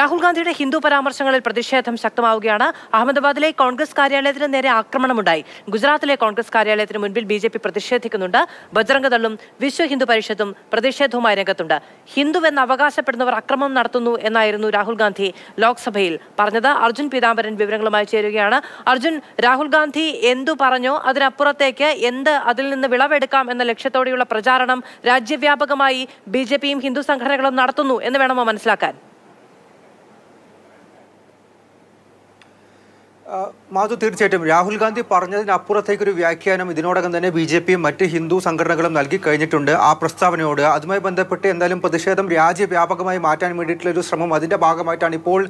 രാഹുൽ ഗാന്ധിയുടെ ഹിന്ദു പരാമർശങ്ങളിൽ പ്രതിഷേധം ശക്തമാവുകയാണ് അഹമ്മദാബാദിലെ കോൺഗ്രസ് കാര്യാലയത്തിന് നേരെ ആക്രമണമുണ്ടായി ഗുജറാത്തിലെ കോൺഗ്രസ് കാര്യാലയത്തിന് മുൻപിൽ ബി ജെ പി പ്രതിഷേധിക്കുന്നുണ്ട് ബജ്രംഗദളും വിശ്വ ഹിന്ദു പരിഷത്തും പ്രതിഷേധവുമായി രംഗത്തുണ്ട് ഹിന്ദുവെന്ന് അവകാശപ്പെടുന്നവർ അക്രമം നടത്തുന്നു എന്നായിരുന്നു രാഹുൽ ഗാന്ധി ലോക്സഭയിൽ പറഞ്ഞത് അർജുൻ പീതാംബരൻ വിവരങ്ങളുമായി ചേരുകയാണ് അർജുൻ രാഹുൽ ഗാന്ധി എന്തു പറഞ്ഞോ അതിനപ്പുറത്തേക്ക് എന്ത് അതിൽ നിന്ന് വിളവെടുക്കാം എന്ന ലക്ഷ്യത്തോടെയുള്ള പ്രചാരണം രാജ്യവ്യാപകമായി ബി ജെ പിയും ഹിന്ദു സംഘടനകളും നടത്തുന്നു എന്ന് വേണമോ മനസ്സിലാക്കാൻ മാധു തീർച്ചയായിട്ടും രാഹുൽ ഗാന്ധി പറഞ്ഞതിനപ്പുറത്തേക്ക് അപ്പുറത്തേക്കൊരു വ്യാഖ്യാനം ഇതിനോടകം തന്നെ ബി ജെ പിയും മറ്റ് ഹിന്ദു സംഘടനകളും നൽകി കഴിഞ്ഞിട്ടുണ്ട് ആ പ്രസ്താവനയോട് അതുമായി ബന്ധപ്പെട്ട് എന്തായാലും പ്രതിഷേധം രാജ്യവ്യാപകമായി മാറ്റാൻ വേണ്ടിയിട്ടുള്ള ഒരു ശ്രമം അതിൻ്റെ ഭാഗമായിട്ടാണ് ഇപ്പോൾ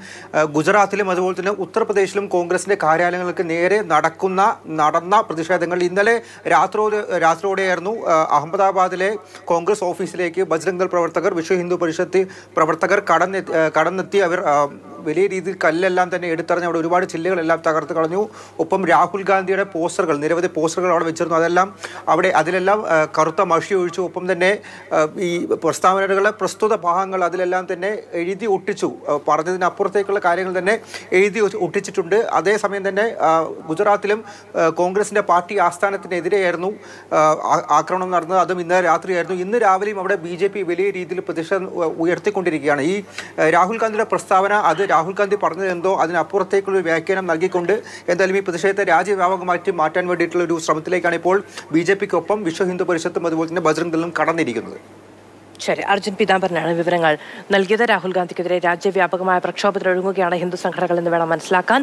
ഗുജറാത്തിലും അതുപോലെ തന്നെ ഉത്തർപ്രദേശിലും കോൺഗ്രസിൻ്റെ കാര്യാലയങ്ങൾക്ക് നേരെ നടക്കുന്ന നടന്ന പ്രതിഷേധങ്ങൾ ഇന്നലെ രാത്രോ രാത്രിയോടെയായിരുന്നു അഹമ്മദാബാദിലെ കോൺഗ്രസ് ഓഫീസിലേക്ക് ബജ്രംഗൽ പ്രവർത്തകർ വിശ്വ ഹിന്ദു പരിഷത്ത് പ്രവർത്തകർ കടന്നെത്തി കടന്നെത്തി അവർ വലിയ രീതിയിൽ കല്ലെല്ലാം തന്നെ എടുത്തറിഞ്ഞ് അവിടെ ഒരുപാട് ചില്ലകളെല്ലാം തകർത്ത് കളഞ്ഞു ഒപ്പം രാഹുൽ ഗാന്ധിയുടെ പോസ്റ്ററുകൾ നിരവധി പോസ്റ്ററുകൾ അവിടെ വെച്ചിരുന്നു അതെല്ലാം അവിടെ അതിലെല്ലാം കറുത്ത മഷി ഒഴിച്ചു ഒപ്പം തന്നെ ഈ പ്രസ്താവനകളുടെ പ്രസ്തുത ഭാഗങ്ങൾ അതിലെല്ലാം തന്നെ എഴുതി ഒട്ടിച്ചു പറഞ്ഞതിനപ്പുറത്തേക്കുള്ള കാര്യങ്ങൾ തന്നെ എഴുതി ഒട്ടിച്ചിട്ടുണ്ട് അതേസമയം തന്നെ ഗുജറാത്തിലും കോൺഗ്രസിൻ്റെ പാർട്ടി ആസ്ഥാനത്തിനെതിരെയായിരുന്നു ആക്രമണം നടന്നത് അതും ഇന്നലെ രാത്രിയായിരുന്നു ഇന്ന് രാവിലെയും അവിടെ ബി വലിയ രീതിയിൽ പ്രതിഷേധം ഉയർത്തിക്കൊണ്ടിരിക്കുകയാണ് ഈ രാഹുൽ ഗാന്ധിയുടെ പ്രസ്താവന അത് രാഹുൽ ഗാന്ധി പറഞ്ഞത് എന്തോ അതിനപ്പുറത്തേക്കുള്ള ഒരു വ്യാഖ്യാനം നൽകിക്കൊണ്ട് എന്തായാലും ഈ പ്രതിഷേധത്തെ രാജ്യവ്യാപകമായിട്ട് മാറ്റാൻ വേണ്ടിയിട്ടുള്ള ഒരു ശ്രമത്തിലേക്കാണ് ഇപ്പോൾ ബി ജെ പിക്കൊപ്പം വിശ്വ ഹിന്ദു പരിഷത്തും അതുപോലെ തന്നെ ബജ്രംഗ് ദളും കടന്നിരിക്കുന്നത് ശരി അർജുൻ പിതാംബരനാണ് വിവരങ്ങൾ നൽകിയത് രാഹുൽ ഗാന്ധിക്കെതിരെ രാജ്യവ്യാപകമായ പ്രക്ഷോഭത്തിലൊഴുകുകയാണ് ഹിന്ദു സംഘടനകൾ എന്ന് വേണം മനസ്സിലാക്കാൻ